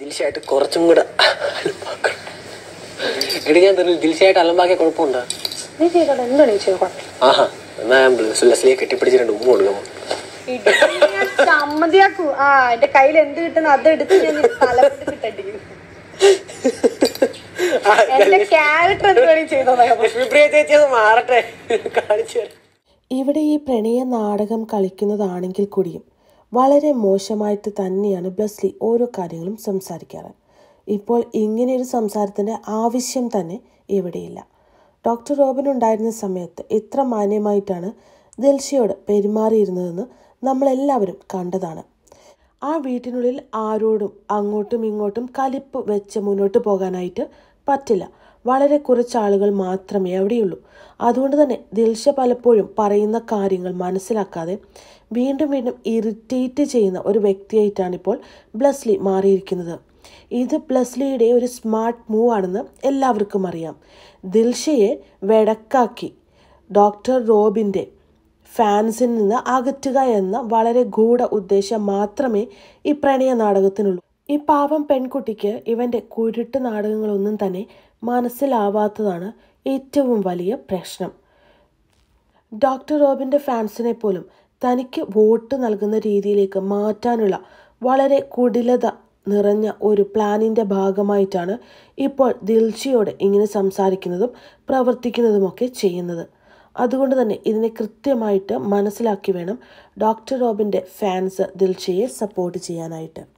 ദിൽഷായിട്ട് കുറച്ചും കൂടെ എടി ഞാൻ തരും ദിൽഷായിട്ട് അലമ്പാക്കിയ കുഴപ്പമുണ്ടോ എന്നാ ഉമ്മ എന്ത് അത് ഞാൻ ഇവിടെ ഈ പ്രണയ നാടകം കളിക്കുന്നതാണെങ്കിൽ കൂടിയും വളരെ മോശമായിട്ട് തന്നെയാണ് ബ്ലസ്ലി ഓരോ കാര്യങ്ങളും സംസാരിക്കാറ് ഇപ്പോൾ ഇങ്ങനെയൊരു സംസാരത്തിൻ്റെ ആവശ്യം തന്നെ ഇവിടെയില്ല ഡോക്ടർ റോബിൻ ഉണ്ടായിരുന്ന സമയത്ത് എത്ര മാന്യമായിട്ടാണ് ദിൽഷയോട് പെരുമാറിയിരുന്നതെന്ന് നമ്മളെല്ലാവരും കണ്ടതാണ് ആ വീട്ടിനുള്ളിൽ ആരോടും അങ്ങോട്ടും ഇങ്ങോട്ടും കലിപ്പ് വെച്ച് മുന്നോട്ട് പോകാനായിട്ട് പറ്റില്ല വളരെ കുറച്ച് ആളുകൾ മാത്രമേ അവിടെയുള്ളൂ അതുകൊണ്ട് തന്നെ ദിൽഷ പലപ്പോഴും പറയുന്ന കാര്യങ്ങൾ മനസ്സിലാക്കാതെ വീണ്ടും വീണ്ടും ഇറിറ്റേറ്റ് ചെയ്യുന്ന ഒരു വ്യക്തിയായിട്ടാണ് ഇപ്പോൾ ബ്ലസ്ലി മാറിയിരിക്കുന്നത് ഇത് ബ്ലസ്ലിയുടെ ഒരു സ്മാർട്ട് മൂവ് ആണെന്ന് എല്ലാവർക്കും അറിയാം ദിൽഷയെ വെടക്കാക്കി ഡോക്ടർ റോബിൻ്റെ ഫാൻസിൽ നിന്ന് അകറ്റുക എന്ന വളരെ ഗൂഢ ഉദ്ദേശം മാത്രമേ ഈ പ്രണയ നാടകത്തിനുള്ളൂ ഈ പാവം പെൺകുട്ടിക്ക് ഇവൻ്റെ കുരുട്ട് നാടകങ്ങളൊന്നും തന്നെ മനസ്സിലാവാത്തതാണ് ഏറ്റവും വലിയ പ്രശ്നം ഡോക്ടർ റോബിൻ്റെ ഫാൻസിനെ പോലും തനിക്ക് വോട്ട് നൽകുന്ന രീതിയിലേക്ക് മാറ്റാനുള്ള വളരെ കുടിലത നിറഞ്ഞ ഒരു പ്ലാനിൻ്റെ ഭാഗമായിട്ടാണ് ഇപ്പോൾ ദിൽഷിയോട് ഇങ്ങനെ സംസാരിക്കുന്നതും പ്രവർത്തിക്കുന്നതുമൊക്കെ ചെയ്യുന്നത് അതുകൊണ്ട് തന്നെ ഇതിനെ കൃത്യമായിട്ട് മനസ്സിലാക്കി വേണം ഡോക്ടർ റോബിൻ്റെ ഫാൻസ് ദിൽഷിയെ സപ്പോർട്ട് ചെയ്യാനായിട്ട്